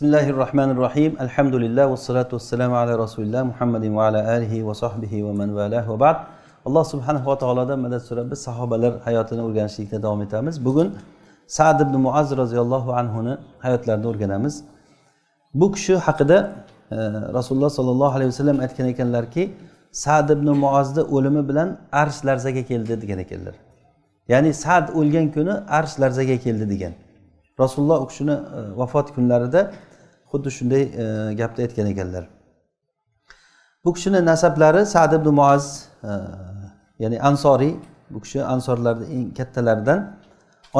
bismillahi rohmanir rohim alhamdulillah vassalatu vassalamu ala rasulilloh muhammadin va ala alihi va sohbihi va man valah va ba'd alloh subhanahu va taolodan madad so'rab biz sahobalar hayotini o'rganishlikda davom etamiz bugun sad ibn muaz roziyallohu anhuni hayotlarini o'rganamiz bu kishi haqida e, rasululloh sollallohu alayhi vasallam aytgan ekanlarki sad ibn muazni o'limi bilan arsh larzaga keldi degan ekanlar ya'ni sad o'lgan kuni arsh larzaga keldi degan rasululloh u kishini e, vafot kunlarida xuddi shunday e, gapni aytgan ekanlar bu kishini nasablari sad ibn muaz e, ya'ni ansoriy bu kishi ansorlarni eng kattalaridan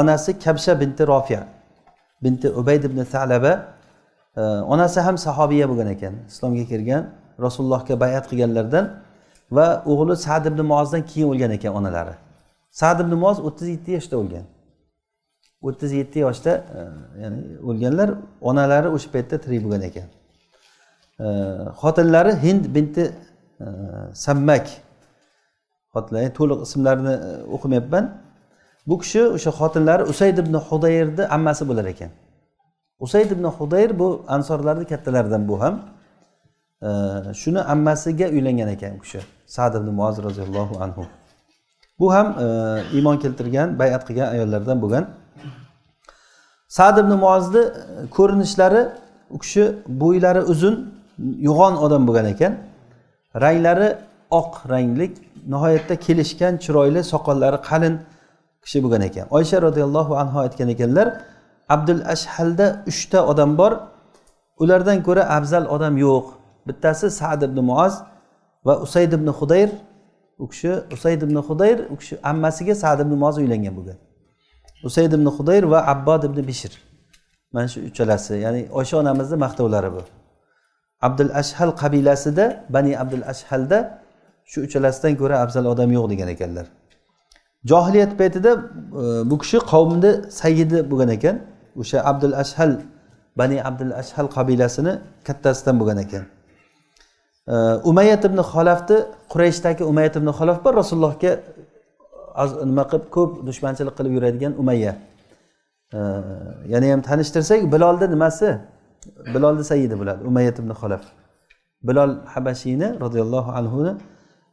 onasi kabsha binti rofiya binti ubayd ibn talaba e, onasi ham sahobiya bo'lgan ekan islomga kirgan rasulullohga bayat qilganlardan va o'g'li sad ibn muozdan keyin o'lgan ekan onalari sad ibn muoz o'ttiz yetti yoshda o'lgan o'ttiz yetti yoshda e, ya'ni o'lganlar onalari o'sha paytda tirik bo'lgan ekan e, xotinlari hind binti e, sammak xotinlar to'liq ismlarini o'qimayapman bu kishi o'sha xotinlari usayd ibn hudayrni ammasi bo'lar ekan usayd ibn hudayr bu ansorlarni kattalaridan bu ham shuni ammasiga uylangan ekan u kishi sad ibn muoz roziyallohu anhu bu ham iymon keltirgan bayat qilgan ayollardan bo'lgan sad ibn muozni e, ko'rinishlari u kishi bo'ylari uzun yo'g'on odam bo'lgan ekan ranglari oq ranglik nihoyatda kelishgan chiroyli soqollari qalin kishi bo'lgan ekan oysha roziyallohu anhu aytgan ekanlar abdul ashhalda uchta odam bor ulardan ko'ra afzal odam yo'q bittasi sad ibn muoz va usayd ibn hudayr u kishi usayd ibn hudayr u kishi ammasiga sad ibn muoz uylangan bo'lgan usayd ibn xudayr va abbod ibn bishir mana shu uchalasi ya'ni oysha onamizni maqtovlari bu abdul ashhal qabilasida bani abdul ashhalda shu uchalasidan ko'ra afzal odam yo'q degan ekanlar johiliyat paytida e, bu kishi qavmni sayidi bo'lgan ekan o'sha abdul ashhal bani abdul ashhal qabilasini kattasidan bo'lgan ekan e, umayyat ibn xolafni qurayshdagi umayyat ibn xolaf bor rasulullohga az nima qilib ko'p dushmanchilik qilib yuradigan umayya yana ham tanishtirsak bilolni nimasi bilolni sayidi bo'ladi umayyat ibn xolaf bilol habashiyni roziyallohu anhuni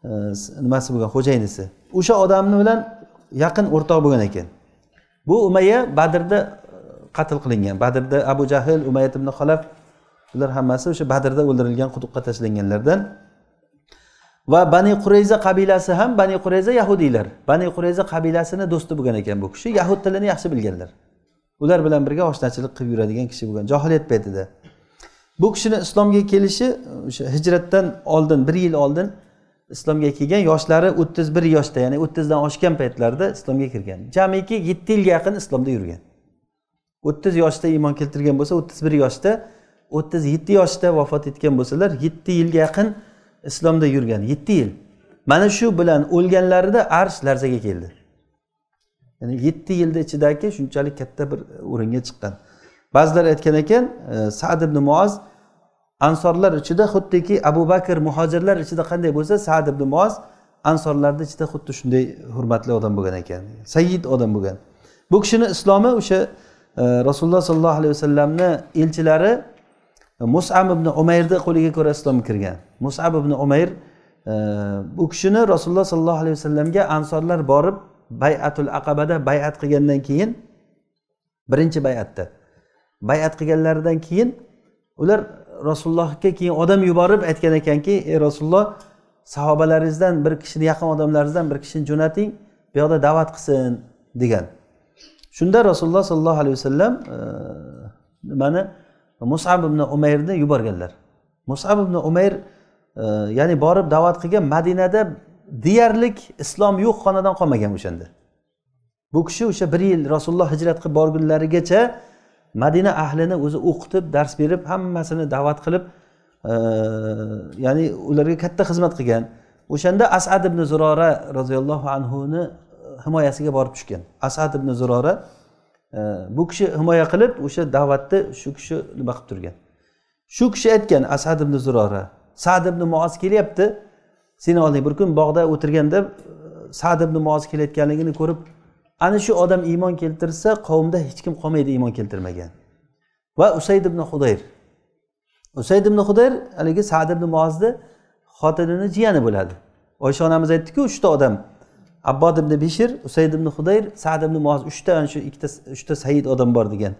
e, nimasi bo'lgan xo'jayinisi o'sha odamni bilan yaqin o'rtoq bo'lgan ekan bu umayya badrda e, qatl qilingan badrda abu jahl umayyat ibn xolaf bular hammasi o'sha badrda o'ldirilgan quduqqa tashlanganlardan va bani qurayza qabilasi ham bani qurayza yahudiylar bani qurayza qabilasini do'sti bo'lgan ekan bu kishi yahud tilini yaxshi bilganlar ular bilan birga oshnachilik qilib yuradigan kishi bo'lgan johiliyat paytida bu kishini islomga kelishi o'sha hijratdan oldin bir yil oldin islomga kelgan yoshlari o'ttiz bir yoshda ya'ni o'ttizdan oshgan paytlarida islomga kirgan jamiki yetti yilga yaqin islomda yurgan o'ttiz yoshda iymon keltirgan bo'lsa o'ttiz bir yoshda o'ttiz yetti yoshda vafot etgan bo'lsalar yetti yilga yaqin islomda yurgan yetti yil mana shu bilan o'lganlarida arsh larzaga keldi ya'ni yetti yilni ichidagi shunchalik katta bir o'ringa chiqqan ba'zilar aytgan ekan e, sad ibn muoz ansorlar ichida xuddiki abu bakr muhojirlar ichida qanday bo'lsa sad ibn muoz ansorlarni ichida xuddi shunday hurmatli odam bo'lgan ekan sayyid odam bo'lgan bu kishini islomi o'sha e, rasululloh sollallohu alayhi vasallamni elchilari musab ibn umayrni qo'liga ko'ra islomga kirgan musab ibn umayr e, bu kishini rasululloh sollallohu alayhi vasallamga ansorlar borib bayatul aqabada bayat qilgandan keyin birinchi bayatda bayat qilganlaridan keyin ular rasulullohga keyin odam yuborib aytgan ekanki ey rasululloh sahobalaringizdan bir kishini yaqin odamlaringizdan bir kishini jo'nating bu yoqda da'vat qilsin degan shunda rasululloh sollallohu alayhi vasallam e, nimani e, musab ibn umayrni yuborganlar musab ibn umayr e, ya'ni borib da'vat qilgan madinada deyarlik islom yo'q xonadan qolmagan o'shanda bu kishi o'sha bir yil rasululloh hijrat qilib borgunlarigacha madina ahlini o'zi o'qitib dars berib hammasini da'vat qilib e, ya'ni ularga katta xizmat qilgan o'shanda asad ibn zurora roziyallohu anhuni himoyasiga borib tushgan asad ibn zurora bu kishi himoya qilib o'sha da'vatni shu kishi nima qilib turgan shu kishi aytgan asad ibn zurora sad ibn moz kelyapti seni olding bir kun bog'da o'tirganda e, sad ibn moz kelayotganligini ko'rib ana shu odam iymon keltirsa qavmda hech kim qolmaydi iymon keltirmagan va usayd ibn hudayr usayd ibn hudayr haligi sad ibn mozni xotinini jiyani bo'ladi oysha onamiz aytdiku uchta odam abbod ibn bishir usayd ibn hudayr sad ibn moz uchta ana shu ikkita uchta said odam bor degan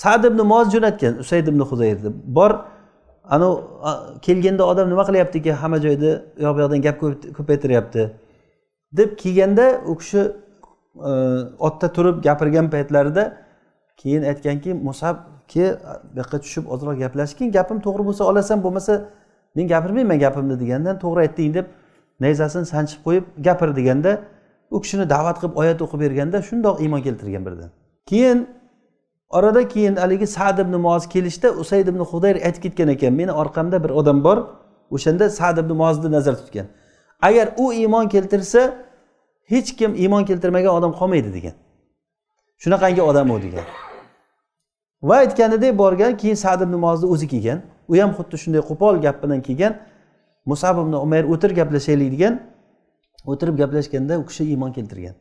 sad ibn moz jo'natgan usayd ibn hudayr deb bor anavi kelganda odam nima qilyaptiki hamma joyda u yoq bu yoqdan gap ko'paytiryapti deb kelganda u kishi e, otda turib gapirgan paytlarida keyin aytganki musabki bu yoqqa tushib ozroq gaplashgin gapim to'g'ri bo'lsa olasan bo'lmasa men gapirmayman gapimni degandan to'g'ri aytding deb nayzasini sanchib qo'yib gapir deganda u kishini da'vat qilib oyat o'qib berganda shundoq iymon keltirgan birdan keyin orada keyin haligi sad ibn moz kelishda usayd ibn hudayr aytib ketgan ekan meni orqamda bir odam bor o'shanda sad ibn mozni nazar tutgan agar u iymon keltirsa hech kim iymon keltirmagan odam qolmaydi degan shunaqangi odam u degan va aytganidek borgan keyin sad ibn mozni o'zi kelgan u ham xuddi shunday qo'pol gap bilan kelgan musab ibn umayr o'tir gaplashaylik degan o'tirib gaplashganda u kishi iymon keltirgan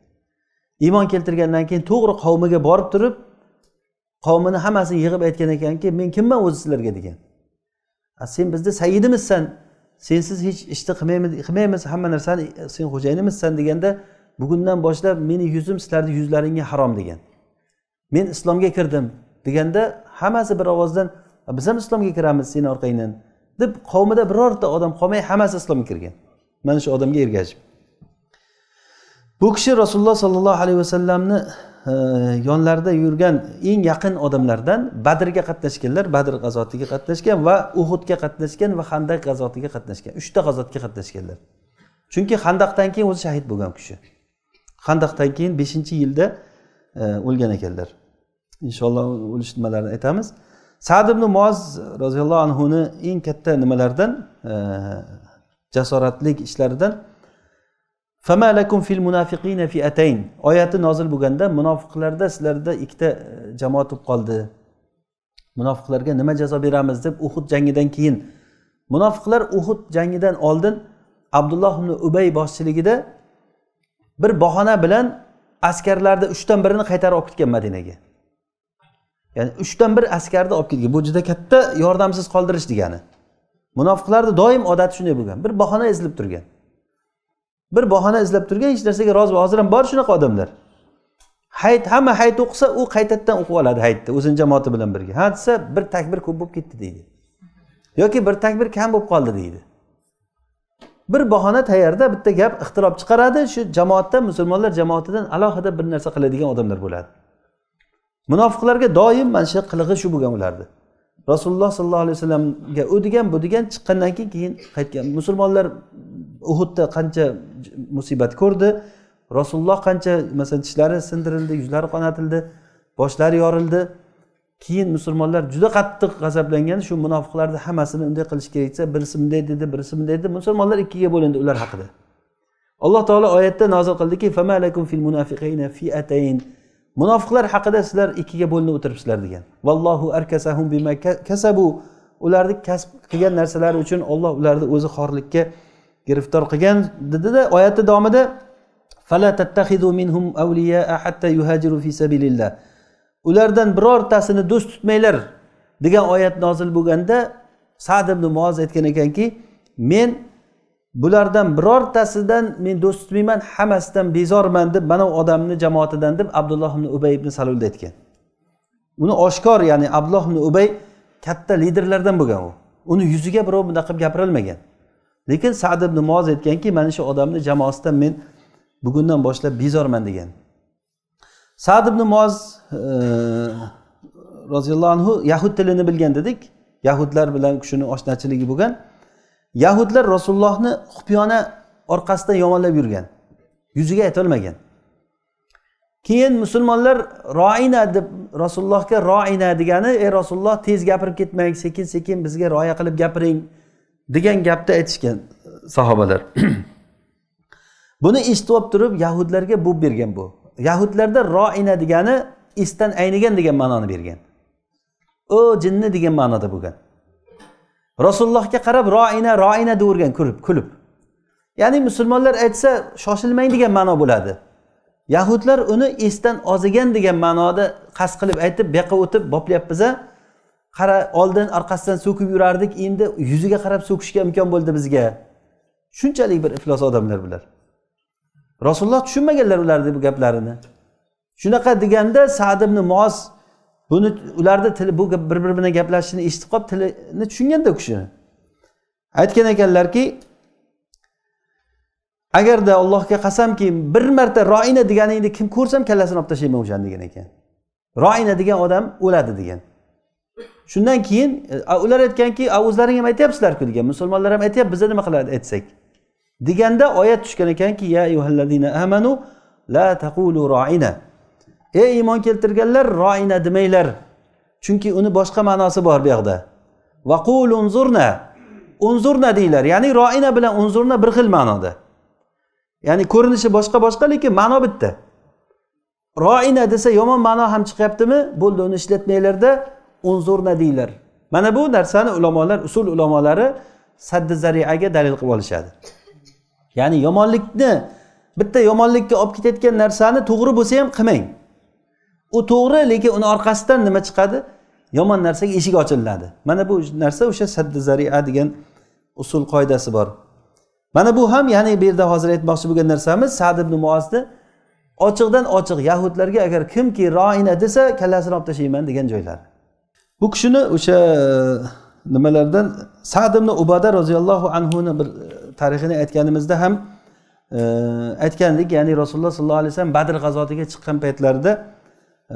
iymon keltirgandan keyin to'g'ri qavmiga borib turib qavmini hammasini yig'ib aytgan ekanki men kimman o'zi sizlarga degan sen bizni saidimizsan sensiz hech ishni qilmaymiz hamma narsani sen xo'jayinimizsan deganda bugundan boshlab meni yuzim sizlarni yuzlaringga harom degan men islomga kirdim deganda hammasi bir ovozdan biz ham islomga kiramiz seni orqangdan deb qavmida birorta odam qolmay hammasi islomga kirgan mana shu odamga ergashib bu kishi rasululloh sollallohu alayhi vasallamni e, yonlarida yurgan eng yaqin odamlardan badrga qatnashganlar badr g'azotiga qatnashgan va uhudga qatnashgan va handaq g'azotiga qatnashgan uchta g'azotga qatnashganlar chunki handaqdan keyin o'zi shahid bo'lgan kishi handaqdan keyin beshinchi yilda e, o'lgan ekanlar inshaalloh o'lish nimalarini aytamiz sad ibn moz roziyallohu anhuni eng katta nimalaridan e, jasoratlik ishlaridan fil munafiqina oyati nozil bo'lganda munofiqlarda sizlarda ikkita e, jamoa turib qoldi munofiqlarga nima jazo beramiz deb uhud jangidan keyin munofiqlar uhud jangidan oldin abdulloh ibn ubay boshchiligida bir bahona bilan askarlarni uchdan birini qaytarib olib ketgan madinaga ya'ni uchdan bir askarni olib kelgan bu juda katta yordamsiz qoldirish degani munofiqlarni doim odati shunday bo'lgan bir bahona izlab turgan bir bahona izlab turgan hech narsaga rozi hozir ham bor shunaqa odamlar hayit hamma hayit o'qisa u qaytadan o'qib oladi hayitni o'zini jamoati bilan birga ha desa bir takbir ko'p bo'lib ketdi deydi yoki bir takbir kam bo'lib qoldi deydi bir bahona tayyorda bitta gap ixtirob chiqaradi shu jamoatda musulmonlar jamoatidan alohida bir narsa qiladigan odamlar bo'ladi munofiqlarga doim mana shu qilig'i shu bo'lgan ularni rasululloh sollallohu alayhi vasallamga u degan bu degan chiqqandan keyin keyin qaytgan musulmonlar uhudda qancha musibat ko'rdi rasululloh qancha masalan tishlari sindirildi yuzlari qonatildi boshlari yorildi keyin musulmonlar juda qattiq g'azablangan shu munofiqlarni hammasini unday qilish kerak desa birisi bunday dedi birisi bunday dedi musulmonlar ikkiga bo'lindi ular haqida alloh taolo oyatda nozil qildiki munofiqlar haqida sizlar ikkiga bo'linib o'tiribsizlar degan vallohu arkasahum bima kasabu ularni kasb qilgan narsalari uchun olloh ularni o'zi xorlikka giriftor qilgan dedida oyatni davomida fala tattahidu minhum avliyaa hatta yuhajiru fi sabilillah ulardan birortasini do'st tutmanglar degan oyat nozil bo'lganda sad ibn muoz aytgan ekanki men bulardan birortasidan men do'st tutmayman hammasidan bezorman deb mana u odamni jamoatidan deb abdulloh ibn ubay ibn salulni aytgan uni oshkor ya'ni abdulloh ibn ubay katta liderlardan bo'lgan u uni yuziga birov bunaqa qilib gapirolmagan lekin sad ibn moz aytganki mana shu odamni jamoasidan men bugundan boshlab bezorman degan sad ibn moz e, roziyallohu anhu yahud tilini bilgan dedik yahudlar bilan kishini oshnachiligi bo'lgan yahudlar rasulullohni xupyona orqasidan yomonlab yurgan yuziga aytolmagan keyin musulmonlar roina deb rasulullohga roina degani ey rasululloh tez gapirib ketmang sekin sekin bizga rioya qilib gapiring degan gapni aytishgan sahobalar buni eshitib olib turib yahudlarga bu bergan bu yahudlarda roina degani esdan aynigan degan ma'noni bergan o jinni degan ma'noda bo'lgan rasulullohga qarab roina roina deyavergan kulib kulib ya'ni musulmonlar aytsa shoshilmang degan ma'no bo'ladi yahudlar uni esdan ozigan degan ma'noda qasd qilib aytib bu yoqqa o'tib boplayapmiz qara oldin orqasidan so'kib yurardik endi yuziga qarab so'kishga imkon bo'ldi bizga shunchalik bir iflos odamlar bular rasululloh tushunmaganlar ularni bu gaplarini shunaqa deganda sad ibn moz buni ularni tili bu bir biri bilan gaplashishini eshitib qolib tilini tushunganda u kishi aytgan ekanlarki agarda allohga qasamki bir marta roina deganingni kim ko'rsam kallasini olib tashlayman o'shani degan ekan roina degan odam o'ladi degan shundan keyin e, ular aytganki o'zlaring ham aytyapsizlarku degan musulmonlar ham aytyapti biza nima qiladi aytsak deganda oyat tushgan ekanki ya amanu la taqulu roina ey iymon keltirganlar roina demanglar chunki uni boshqa ma'nosi bor bu yoqda vaqul unzurna unzurna deyglar ya'ni roina bilan unzurna bir xil ma'noda ya'ni ko'rinishi boshqa boshqa lekin ma'no bitta roina desa yomon ma'no ham chiqyaptimi bo'ldi uni ishlatmanglarda unzurna deyglar mana bu narsani ulamolar usul ulamolari saddi zariaga dalil qilib olishadi ya'ni yomonlikni bitta yomonlikka olib ketayotgan narsani to'g'ri bo'lsa ham qilmang u to'g'ri lekin uni orqasidan nima chiqadi yomon narsaga eshik ochiladi mana bu narsa o'sha sadda zaria degan usul qoidasi bor mana bu ham ya'ni bu yerda hozir aytmoqchi bo'lgan narsamiz sad ibn muozni ochiqdan ochiq yahudlarga agar kimki roina desa kallasini olib tashlayman degan joylari bu kishini o'sha e, nimalardan sad ibn ubada roziyallohu anhuni bir e, tarixini aytganimizda ham e, aytgandik ya'ni rasululloh sollallohu alayhi vasallam badr g'azotiga chiqqan paytlarida Э,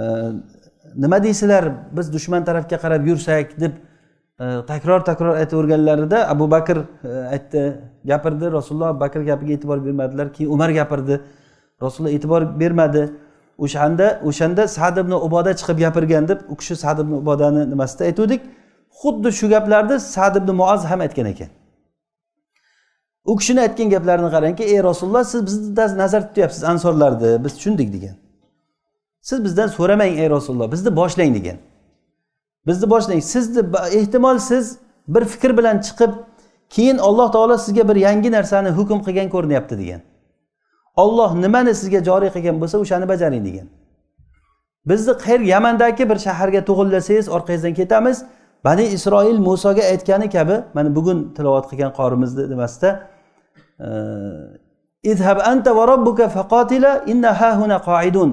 nima deysizlar biz dushman tarafga qarab yursak deb e, takror takror aytaverganlarida abu bakr e, aytdi gapirdi rasululloh bakr gapiga e'tibor bermadilar keyin umar gapirdi rasululloh e'tibor bermadi o'shanda o'shanda sad ibn uboda chiqib gapirgan deb u kishi sad ibn ubodani nimasida aytuvdik xuddi shu gaplarni sad ibn muoz ham aytgan ekan u kishini aytgan gaplarini qarangki ey rasululloh siz bizni nazar tutyapsiz ansorlarni biz tushundik degan siz bizdan so'ramang ey rasululloh bizni boshlang degan bizni boshlang sizni ehtimol siz bir fikr bilan chiqib keyin alloh taolo sizga bir yangi narsani hukm qilgan ko'rinyapti degan olloh nimani sizga joriy qilgan bo'lsa o'shani bajaring degan bizni qayer yamandagi bir shaharga tug'illasangiz orqangizdan ketamiz bani isroil musoga aytgani kabi mana bugun tilovat qilgan qorimizni nimasida idhab anta va robbuka faqotila inna hahuna qoidun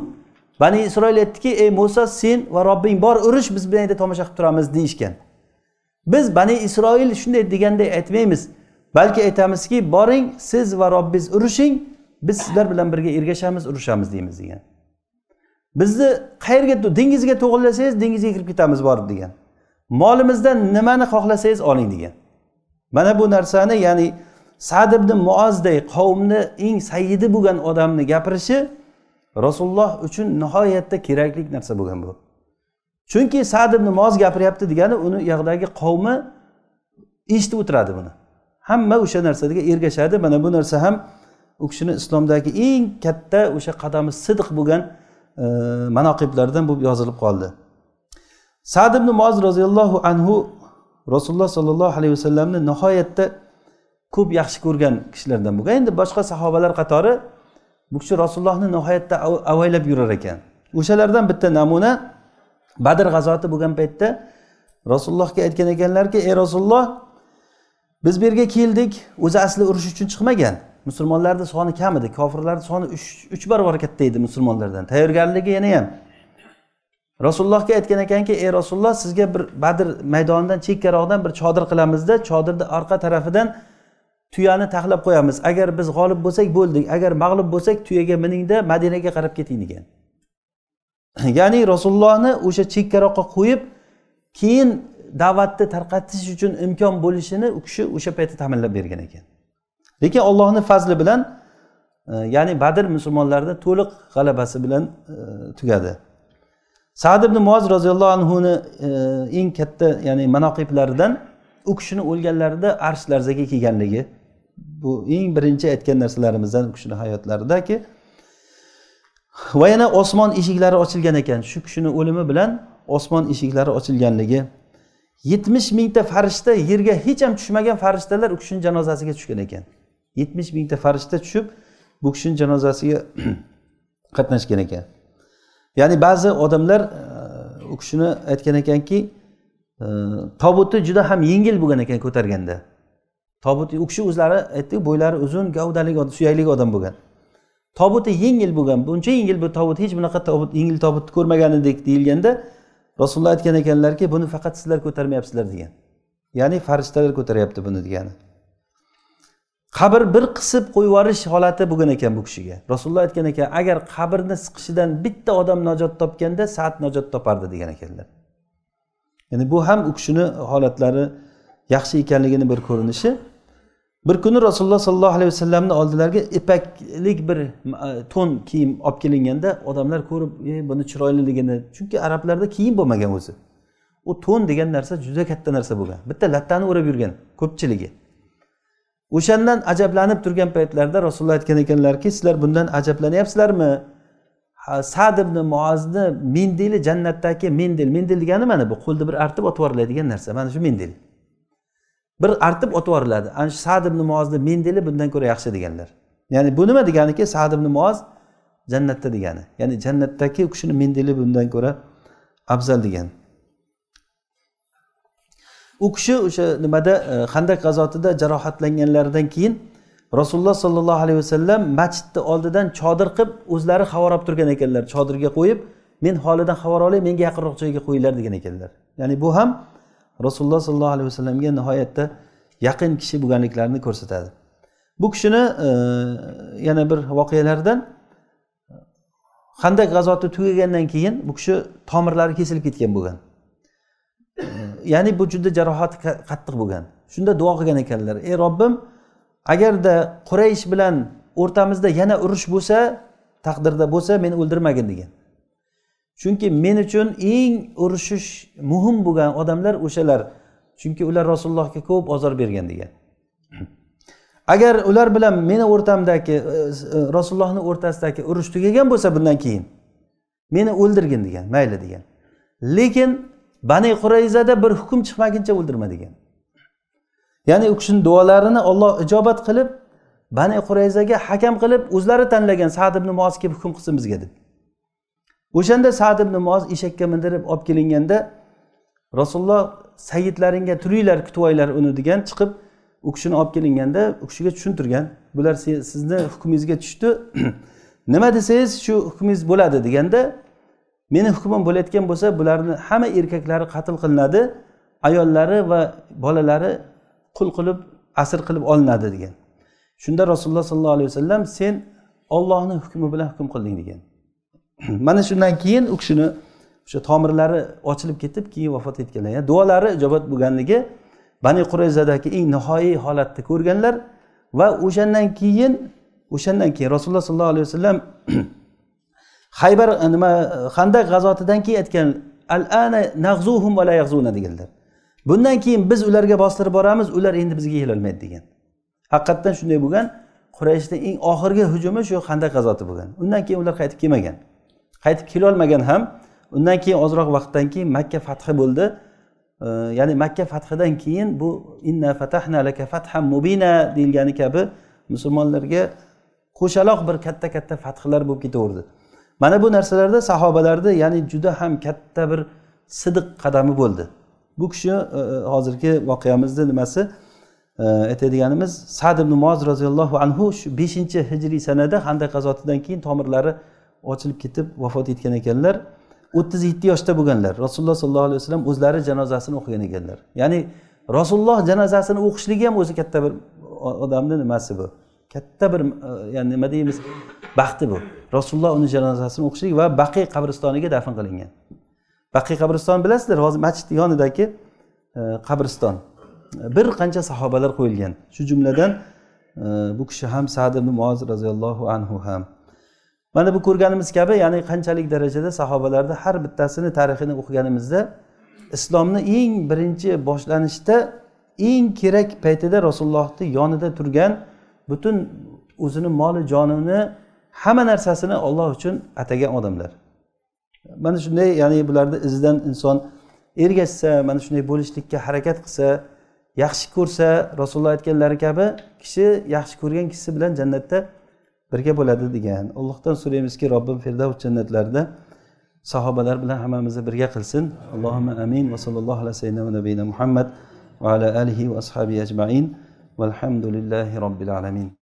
bani isroil aytdiki ey muso sen va robbing bor urush biz bilan tomosha qilib turamiz deyishgan biz bani isroil shunday deganday aytmaymiz balki aytamizki boring siz va robbingiz urushing biz sizlar bilan birga ergashamiz urushamiz deymiz degan bizni qayerga dengizga to'g'irlasangiz dengizga kirib ketamiz borib degan molimizdan nimani xohlasangiz oling degan mana bu narsani ya'ni sad ibn muozday qavmni eng sayidi bo'lgan odamni gapirishi rasululloh uchun nihoyatda kerakli narsa bo'lgan bu chunki sad ibn moz gapiryapti degani uni uyog'idagi qavmi eshitib o'tiradi buni hamma o'sha narsaga ergashadi mana bu narsa ham u kishini islomdagi eng katta o'sha qadami sidiq bo'lgan e, manoqiblardan bo'lib yozilib qoldi sad ibn moz roziyallohu anhu rasululloh sollallohu alayhi vasallamni nihoyatda ko'p yaxshi ko'rgan kishilardan bo'lgan endi boshqa sahobalar qatori bu kishi rasulullohni nihoyatda avaylab yurar ekan o'shalardan bitta namuna badr g'azoti bo'lgan paytda rasulullohga aytgan ekanlarki ey rasululloh biz bu yerga keldik o'zi asli urush uchun chiqmagan musulmonlarni soni kam edi kofirlarni soni uch barobar katta edi musulmonlardan tayyorgarligi yana ham rasulullohga aytgan ekanki ey rasululloh sizga bir badr maydonidan chekkaroqdan bir chodir qilamizda chodirni orqa tarafidan tuyani taxlab qo'yamiz agar biz g'olib bo'lsak bo'ldik agar mag'lub bo'lsak tuyaga miningda madinaga qarab keting degan ya'ni rasulullohni o'sha chekkaroqqa qo'yib keyin da'vatni tarqatish uchun imkon bo'lishini u kishi o'sha paytda ta'minlab bergan ekan lekin ollohni fazli bilan e, ya'ni badr musulmonlarni to'liq g'alabasi bilan e, tugadi sad ibn muaz roziyallohu anhuni e, eng katta ya'ni manoqiblaridan u kishini o'lganlarida arsh larzaga kelganligi bu eng birinchi aytgan narsalarimizdan u kishini hayotlaridaki va yana osmon eshiklari ochilgan ekan shu kishini o'limi bilan osmon eshiklari ochilganligi yetmish mingta farishta yerga hech ham tushmagan farishtalar u kishini janozasiga tushgan ekan yetmish mingta farishta tushib bu kishini janozasiga qatnashgan ekan ya'ni ba'zi odamlar u kishini aytgan ekanki e, tobuti juda ham yengil bo'lgan ekan ko'targanda tobut u kishi o'zlari aytdik bo'ylari uzun gavdali suyakli odam bo'lgan tobuti yengil bo'lgan buncha yengil bir tobut hech bunaqa tobut yengil tobutni ko'rmagan edik deyilganda rasululloh aytgan ekanlarki buni faqat sizlar ko'tarmayapsizlar degan ya'ni farishtalar ko'taryapti buni degani qabr bir qisib qo'yib yuborish holati bo'lgan ekan bu kishiga rasululloh aytgan ekan agar qabrni siqishidan bitta odam najot topganda saat najot topardi degan ekanlar ya'ni bu ham u kishini holatlari yaxshi ekanligini bir ko'rinishi bir kuni rasululloh sollallohu alayhi vasallamni oldilariga ipaklik bir e, to'n kiyim olib kelinganda odamlar ko'rib e, buni chiroyliligini chunki arablarda kiyim bo'lmagan o'zi u to'n degan narsa juda katta narsa bo'lgan bitta lattani o'rab yurgan ko'pchiligi o'shandan ajablanib turgan paytlarida rasululloh aytgan ekanlarki sizlar bundan ajablanyapsizlarmi sad ibn muozni mendili jannatdagi mendil mendil degani mana bu qo'lni bir artib otib yuboriladigan narsa mana shu mendil bir artib otib yuboriladi ana shu sad ibn muozni mendeli bundan ko'ra yaxshi deganlar ya'ni bu nima deganiki sad ibn muoz jannatda degani ya'ni jannatdagi u kishini mendeli bundan ko'ra afzal degan u kishi o'sha nimada handak e, g'azotida jarohatlanganlaridan keyin rasululloh sollallohu alayhi vasallam masjidni oldidan chodir qilib o'zlari havorab turgan ekanlar chodirga qo'yib men holidan xabar olay menga yaqinroq joyga qo'yinglar degan ekanlar ya'ni bu ham rasululloh sollallohu alayhi vasallamga nihoyatda yaqin kishi bo'lganliklarini ko'rsatadi bu kishini e, yana bir voqealardan handak g'azoti tugagandan keyin bu kishi tomirlari kesilib ketgan bo'lgan e, ya'ni bu juda jarohati qattiq bo'lgan shunda duo qilgan ekanlar ey robbim agarda quraysh bilan o'rtamizda yana urush bo'lsa taqdirda bo'lsa meni o'ldirmagin degan chunki men uchun eng urushish muhim bo'lgan odamlar o'shalar chunki ular rasulullohga ko'p ozor bergan degan agar ular bilan meni o'rtamdagi e, e, rasulullohni o'rtasidagi urush tugagan bo'lsa bundan keyin meni o'ldirgin degan mayli degan lekin bani qurayzada bir hukm chiqmaguncha o'ldirma degan ya'ni u kishini duolarini olloh ijobat qilib bani qurayzaga hakam qilib o'zlari tanlagan sad ibn muoz kelib hukm qilsin bizga deb o'shanda sad ibn moz eshakka mindirib olib kelinganda rasululloh sayidlaringga turinglar kutib olinglar uni degan chiqib u kishini olib kelinganda u kishiga tushuntirgan bular sizni hukmingizga tushdi nima desangiz shu hukmingiz bo'ladi deganda meni hukmim bo'layotgan bo'lsa bularni hamma erkaklari qatl qilinadi ayollari va bolalari qul qilib asr qilib olinadi degan shunda rasululloh sollallohu alayhi vasallam sen ollohni hukmi bilan hukm qilding degan mana shundan keyin u kishini o'sha tomirlari ochilib ketib keyin vafot etganlar ya'ni duolari ijobat bo'lganligi bani qurayzadagi eng nihoyiy holatni ko'rganlar va o'shandan keyin o'shandan keyin rasululloh sollallohu alayhi vasallam haybar e, nima handak e, g'azotidan keyin aytgan al ana nag'zuhum va la yag'zuna deganlar bundan keyin biz ularga bostirib boramiz ular endi bizga yelolmaydi degan haqiqatdan shunday bo'lgan qurayshni eng oxirgi hujumi shu handak g'azoti bo'lgan undan keyin ular qaytib kelmagan qaytib kelolmagan ham undan keyin ozroq vaqtdan keyin makka fathi bo'ldi ya'ni makka fathidan keyin bu inna fatahna laka fatham mubina deyilgani kabi musulmonlarga qo'shaloq bir katta katta fathlar bo'lib ketaverdi mana bu narsalarda sahobalarni ya'ni juda ham katta bir sidiq qadami bo'ldi bu kishi e, e, hozirgi voqeamizni nimasi e, aytadiganimiz sad ibn moz roziyallohu anhu shu beshinchi hijriy sanada handak g'azotidan keyin tomirlari ochilib ketib vafot etgan ekanlar o'ttiz yetti yoshda bo'lganlar rasululloh sollallohu alayhi vasallam o'zlari janozasini o'qigan ekanlar ya'ni rasululloh janozasini o'qishligi ham o'zi katta bir odamni nimasi bu katta bir e, ya'ni nima deymiz baxti bu rasululloh uni janozasini o'qishlik va baqiy qabristoniga dafn qilingan baqiy qabristoni bilasizlar hozir masjidni yonidagi e, qabriston bir qancha sahobalar qo'yilgan shu jumladan e, bu kishi ham sad ibn muoz roziyallohu anhu ham mana bu ko'rganimiz kabi ya'ni qanchalik darajada sahobalarni har bittasini tarixini o'qiganimizda islomni eng birinchi boshlanishda eng kerak paytida rasulullohni yonida turgan butun o'zini moli jonini hamma narsasini olloh uchun atagan odamlar mana shunday ya'ni bularni izidan inson ergashsa mana shunday bo'lishlikka harakat qilsa yaxshi ko'rsa rasululloh aytganlari kabi kishi yaxshi ko'rgan kishisi bilan jannatda birga bo'ladi degan allohdan so'raymizki robbim firdavs jannatlarida sahobalar bilan hammamizni birga qilsin allohima amin va sallallohu alayhi sayyidina va nabiyina muhammad va ala alihi va ashabi ajmain valhamdulillahi robbil alamin